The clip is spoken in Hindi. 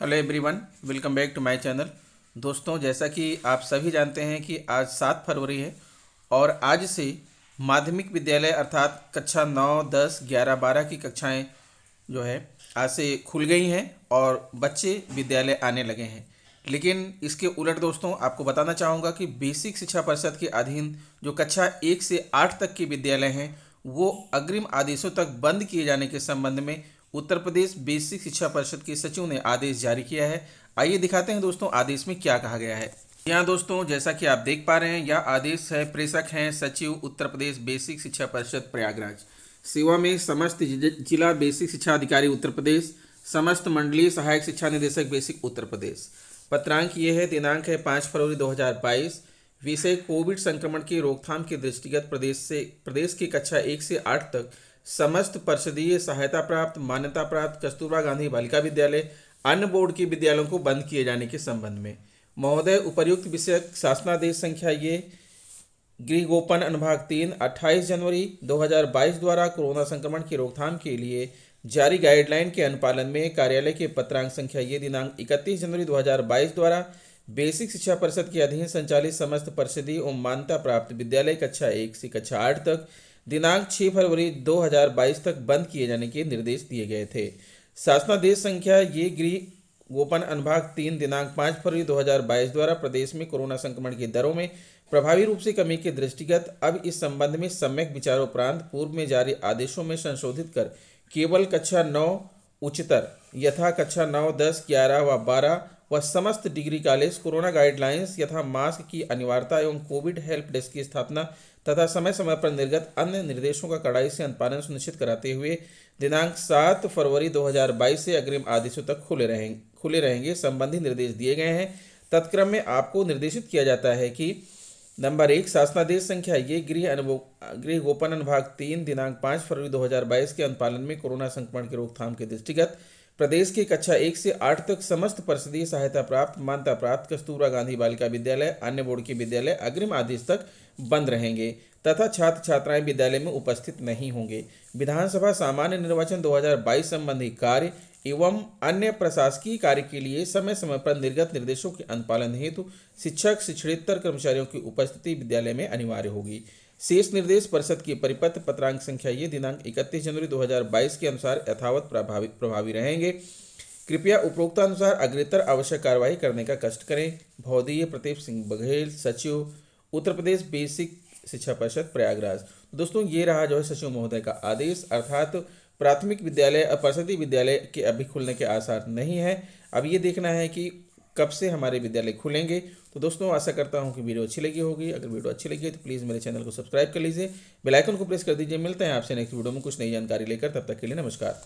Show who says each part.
Speaker 1: hello everyone welcome back to my channel दोस्तों जैसा कि आप सभी जानते हैं कि आज सात फरवरी है और आज से माध्यमिक विद्यालय अर्थात कक्षा नौ दस ग्यारह बारह की कक्षाएं जो है आज से खुल गई हैं और बच्चे विद्यालय आने लगे हैं लेकिन इसके उलट दोस्तों आपको बताना चाहूँगा कि बेसिक शिक्षा परिषद के अधीन जो कक्षा एक से आठ तक के विद्यालय हैं वो अग्रिम आदेशों तक बंद किए जाने के संबंध में उत्तर प्रदेश बेसिक शिक्षा परिषद के सचिव ने आदेश जारी किया है आइए दिखाते हैं दोस्तों आदेश में क्या कहा गया है यहाँ दोस्तों जैसा कि आप देख पा रहे हैं यह आदेश है प्रेषक हैं सचिव उत्तर प्रदेश बेसिक शिक्षा परिषद प्रयागराज सेवा में समस्त जिला बेसिक शिक्षा अधिकारी उत्तर प्रदेश समस्त मंडलीय सहायक शिक्षा निदेशक बेसिक उत्तर प्रदेश पत्रांक ये है दिनांक है पाँच फरवरी 2022 विषय कोविड संक्रमण की रोकथाम के दृष्टिगत प्रदेश से प्रदेश की कक्षा एक से आठ तक समस्त परिषदीय सहायता प्राप्त मान्यता प्राप्त कस्तूरबा गांधी बालिका विद्यालय अन्य बोर्ड के विद्यालयों को बंद किए जाने के संबंध में महोदय उपर्युक्त विषय शासनादेश संख्या ये गृह गोपन अनुभाग तीन अट्ठाईस जनवरी 2022 द्वारा कोरोना संक्रमण की रोकथाम के लिए जारी गाइडलाइन के अनुपालन में कार्यालय के पत्रांक संख्या ये दिनांक 31 जनवरी 2022 द्वारा बेसिक शिक्षा परिषद के अधीन संचालित समस्त परिषदीय एवं मान्यता प्राप्त विद्यालय कक्षा एक से कक्षा आठ तक दिनांक 6 फरवरी 2022 तक बंद किए जाने के निर्देश दिए गए थे शासनादेश संख्या ये गृह गोपन अनुभाग तीन दिनांक पाँच फरवरी 2022 द्वारा प्रदेश में कोरोना संक्रमण की दरों में प्रभावी रूप से कमी के दृष्टिगत अब इस संबंध में सम्यक विचारोपरांत पूर्व में जारी आदेशों में संशोधित कर केवल कक्षा नौ उच्चतर यथा कक्षा नौ दस ग्यारह व बारह व समस्त डिग्री कॉलेज कोरोना गाइडलाइंस यथा मास्क की अनिवार्यता एवं कोविड हेल्प डेस्क की स्थापना तथा समय समय पर निर्गत अन्य निर्देशों का कड़ाई से अनुपालन सुनिश्चित कराते हुए दिनांक सात फरवरी 2022 से अग्रिम आदेशों तक खुले रहेंगे खुले रहेंगे संबंधी निर्देश दिए गए हैं तत्क्रम में आपको निर्देशित किया जाता है कि नंबर एक शासनादेश संख्या ये गृह अनु गृह गोपन अनुभाग तीन दिनांक पाँच फरवरी 2022 के अनुपालन में कोरोना संक्रमण की रोकथाम के दृष्टिगत प्रदेश की कक्षा एक से आठ तक समस्त परिषदीय सहायता प्राप्त मान्यता प्राप्त कस्तूरा गांधी बालिका विद्यालय अन्य बोर्ड के विद्यालय अग्रिम आदेश तक बंद रहेंगे तथा छात्र छात्राएं विद्यालय में उपस्थित नहीं होंगे विधानसभा सामान्य निर्वाचन 2022 संबंधी कार्य एवं अन्य प्रशासकीय कार्य के लिए समय समय पर निर्गत निर्देशों के अनुपालन हेतु शिक्षक शिक्षणेतर कर्मचारियों की उपस्थिति विद्यालय में अनिवार्य होगी शेष निर्देश परिषद की परिपत्र पत्रांक संख्या ये दिनांक 31 जनवरी 2022 के अनुसार यथावत प्रभावी प्रभावी रहेंगे कृपया उपरोक्तानुसार अग्रेतर आवश्यक कार्रवाई करने का कष्ट करें भौदीय प्रदीप सिंह बघेल सचिव उत्तर प्रदेश बेसिक शिक्षा परिषद प्रयागराज तो दोस्तों ये रहा जो है सचिव महोदय का आदेश अर्थात प्राथमिक विद्यालय और परिषदी विद्यालय के अभी खुलने के आसार नहीं है अब ये देखना है कि कब से हमारे विद्यालय खुलेंगे तो दोस्तों आशा करता हूँ कि वीडियो अच्छी लगी होगी अगर वीडियो अच्छी लगी है तो प्लीज़ मेरे चैनल को सब्सक्राइब कर लीजिए बेलाइकन को प्रेस कर दीजिए मिलते हैं आपसे नेक्स्ट वीडियो में कुछ नई जानकारी लेकर तब तक के लिए नमस्कार